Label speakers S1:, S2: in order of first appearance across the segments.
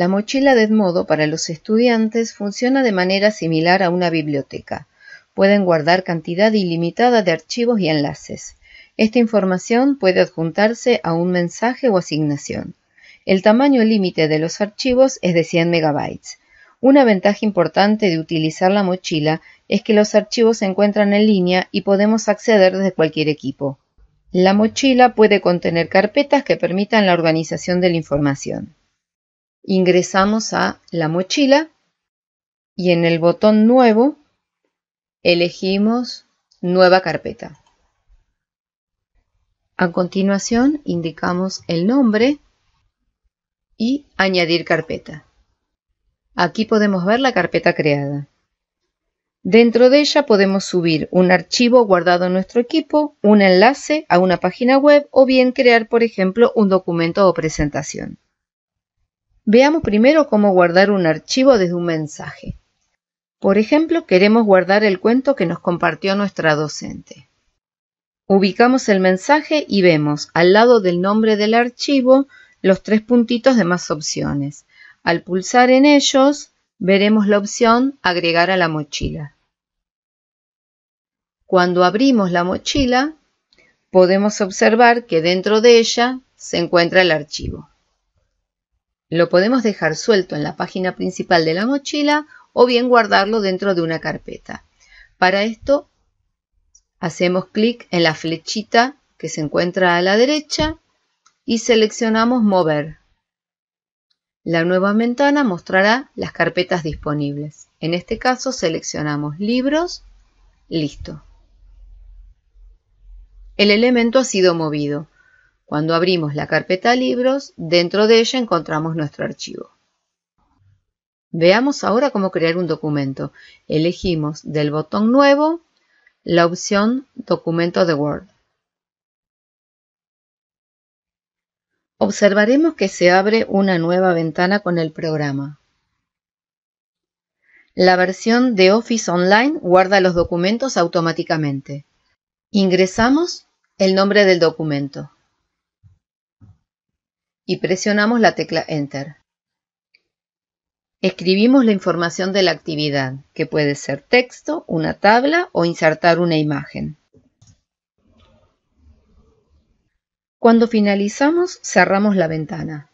S1: La mochila de Edmodo para los estudiantes funciona de manera similar a una biblioteca. Pueden guardar cantidad ilimitada de archivos y enlaces. Esta información puede adjuntarse a un mensaje o asignación. El tamaño límite de los archivos es de 100 megabytes. Una ventaja importante de utilizar la mochila es que los archivos se encuentran en línea y podemos acceder desde cualquier equipo. La mochila puede contener carpetas que permitan la organización de la información ingresamos a la mochila y en el botón nuevo elegimos nueva carpeta. A continuación indicamos el nombre y añadir carpeta. Aquí podemos ver la carpeta creada. Dentro de ella podemos subir un archivo guardado en nuestro equipo, un enlace a una página web o bien crear, por ejemplo, un documento o presentación. Veamos primero cómo guardar un archivo desde un mensaje. Por ejemplo, queremos guardar el cuento que nos compartió nuestra docente. Ubicamos el mensaje y vemos al lado del nombre del archivo los tres puntitos de más opciones. Al pulsar en ellos, veremos la opción Agregar a la mochila. Cuando abrimos la mochila, podemos observar que dentro de ella se encuentra el archivo. Lo podemos dejar suelto en la página principal de la mochila o bien guardarlo dentro de una carpeta. Para esto hacemos clic en la flechita que se encuentra a la derecha y seleccionamos mover. La nueva ventana mostrará las carpetas disponibles. En este caso seleccionamos libros, listo. El elemento ha sido movido. Cuando abrimos la carpeta Libros, dentro de ella encontramos nuestro archivo. Veamos ahora cómo crear un documento. Elegimos del botón Nuevo la opción Documento de Word. Observaremos que se abre una nueva ventana con el programa. La versión de Office Online guarda los documentos automáticamente. Ingresamos el nombre del documento y presionamos la tecla Enter. Escribimos la información de la actividad, que puede ser texto, una tabla o insertar una imagen. Cuando finalizamos, cerramos la ventana.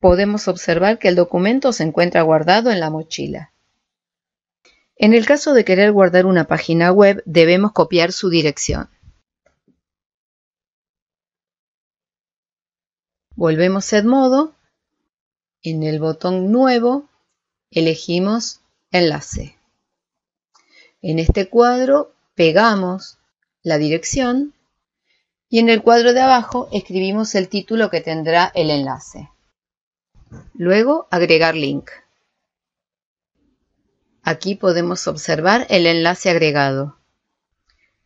S1: Podemos observar que el documento se encuentra guardado en la mochila. En el caso de querer guardar una página web, debemos copiar su dirección. Volvemos a modo. En el botón nuevo elegimos enlace. En este cuadro pegamos la dirección y en el cuadro de abajo escribimos el título que tendrá el enlace. Luego agregar link. Aquí podemos observar el enlace agregado.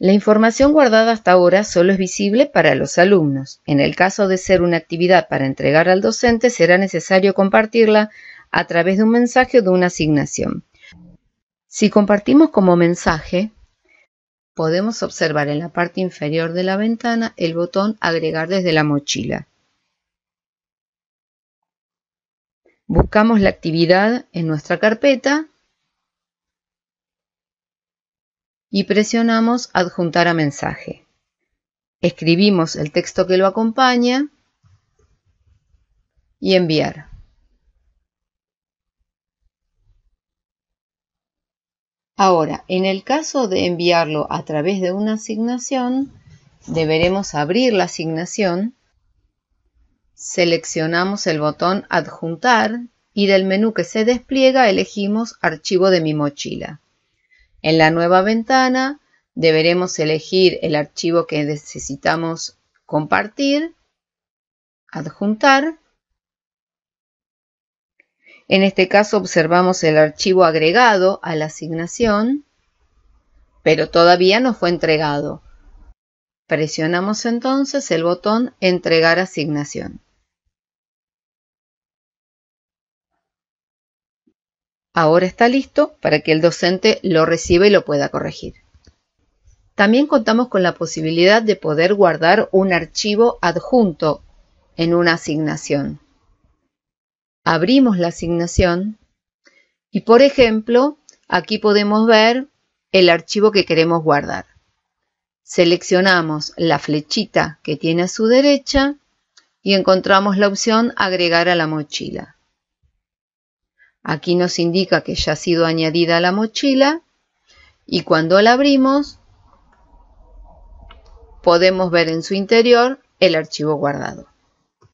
S1: La información guardada hasta ahora solo es visible para los alumnos. En el caso de ser una actividad para entregar al docente, será necesario compartirla a través de un mensaje o de una asignación. Si compartimos como mensaje, podemos observar en la parte inferior de la ventana el botón Agregar desde la mochila. Buscamos la actividad en nuestra carpeta y presionamos adjuntar a mensaje. Escribimos el texto que lo acompaña y enviar. Ahora, en el caso de enviarlo a través de una asignación, deberemos abrir la asignación, seleccionamos el botón Adjuntar y del menú que se despliega elegimos Archivo de mi mochila. En la nueva ventana deberemos elegir el archivo que necesitamos compartir, adjuntar. En este caso observamos el archivo agregado a la asignación, pero todavía no fue entregado. Presionamos entonces el botón Entregar asignación. Ahora está listo para que el docente lo reciba y lo pueda corregir. También contamos con la posibilidad de poder guardar un archivo adjunto en una asignación. Abrimos la asignación y, por ejemplo, aquí podemos ver el archivo que queremos guardar. Seleccionamos la flechita que tiene a su derecha y encontramos la opción agregar a la mochila. Aquí nos indica que ya ha sido añadida a la mochila y cuando la abrimos podemos ver en su interior el archivo guardado.